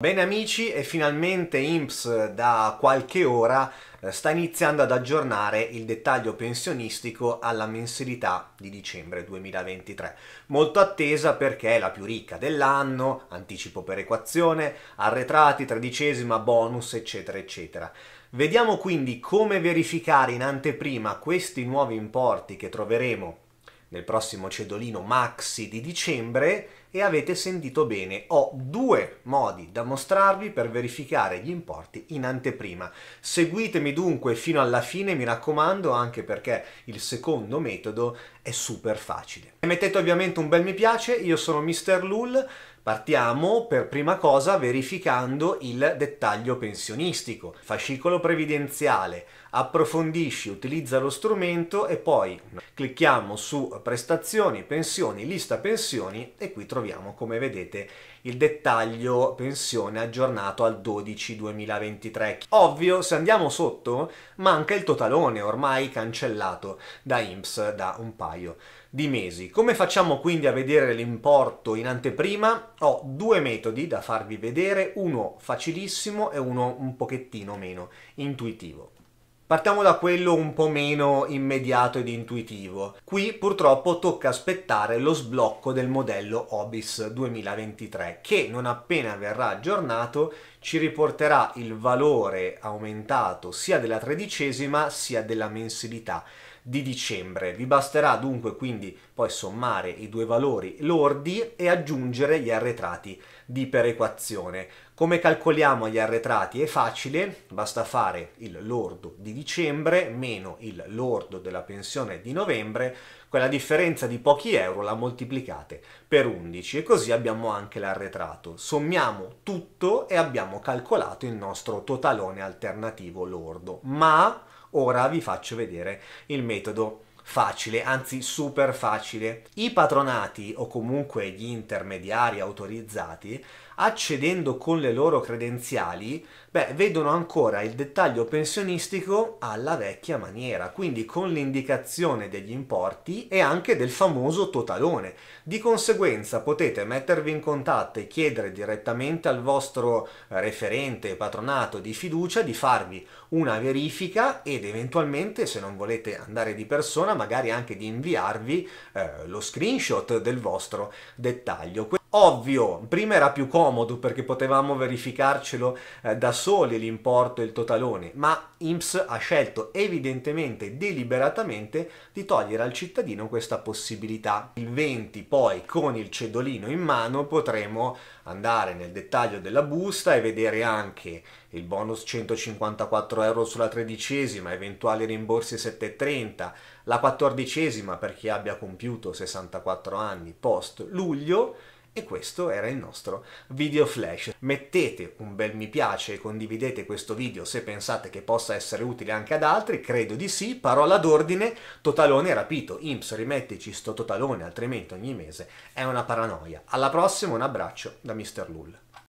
Bene amici e finalmente IMPS da qualche ora eh, sta iniziando ad aggiornare il dettaglio pensionistico alla mensilità di dicembre 2023. Molto attesa perché è la più ricca dell'anno, anticipo per equazione, arretrati, tredicesima, bonus eccetera eccetera. Vediamo quindi come verificare in anteprima questi nuovi importi che troveremo nel prossimo cedolino maxi di dicembre e avete sentito bene, ho due modi da mostrarvi per verificare gli importi in anteprima. Seguitemi dunque fino alla fine, mi raccomando, anche perché il secondo metodo è super facile. E mettete ovviamente un bel mi piace, io sono Mr. Lul, Partiamo per prima cosa verificando il dettaglio pensionistico, fascicolo previdenziale, approfondisci, utilizza lo strumento e poi clicchiamo su prestazioni, pensioni, lista pensioni e qui troviamo troviamo, come vedete, il dettaglio pensione aggiornato al 12 2023. Ovvio, se andiamo sotto, manca il totalone, ormai cancellato da IMSS da un paio di mesi. Come facciamo quindi a vedere l'importo in anteprima? Ho due metodi da farvi vedere, uno facilissimo e uno un pochettino meno intuitivo. Partiamo da quello un po' meno immediato ed intuitivo. Qui purtroppo tocca aspettare lo sblocco del modello OBIS 2023 che non appena verrà aggiornato ci riporterà il valore aumentato sia della tredicesima sia della mensilità di dicembre. Vi basterà dunque quindi poi sommare i due valori lordi e aggiungere gli arretrati di perequazione. Come calcoliamo gli arretrati è facile, basta fare il lordo di dicembre meno il lordo della pensione di novembre, quella differenza di pochi euro la moltiplicate per 11 e così abbiamo anche l'arretrato. Sommiamo tutto e abbiamo calcolato il nostro totalone alternativo lordo, ma Ora vi faccio vedere il metodo facile, anzi super facile. I patronati o comunque gli intermediari autorizzati, accedendo con le loro credenziali, beh, vedono ancora il dettaglio pensionistico alla vecchia maniera, quindi con l'indicazione degli importi e anche del famoso totalone. Di conseguenza potete mettervi in contatto e chiedere direttamente al vostro referente patronato di fiducia di farvi una verifica ed eventualmente se non volete andare di persona magari anche di inviarvi eh, lo screenshot del vostro dettaglio. Ovvio, prima era più comodo perché potevamo verificarcelo eh, da soli l'importo e il totalone, ma IMSS ha scelto evidentemente, deliberatamente, di togliere al cittadino questa possibilità. Il 20 poi con il cedolino in mano potremo andare nel dettaglio della busta e vedere anche il bonus 154 euro sulla tredicesima, eventuali rimborsi 7,30, la quattordicesima per chi abbia compiuto 64 anni post luglio e questo era il nostro video flash. Mettete un bel mi piace e condividete questo video se pensate che possa essere utile anche ad altri, credo di sì. Parola d'ordine, totalone rapito, imps rimettici sto totalone altrimenti ogni mese è una paranoia. Alla prossima, un abbraccio da Mr. Lull.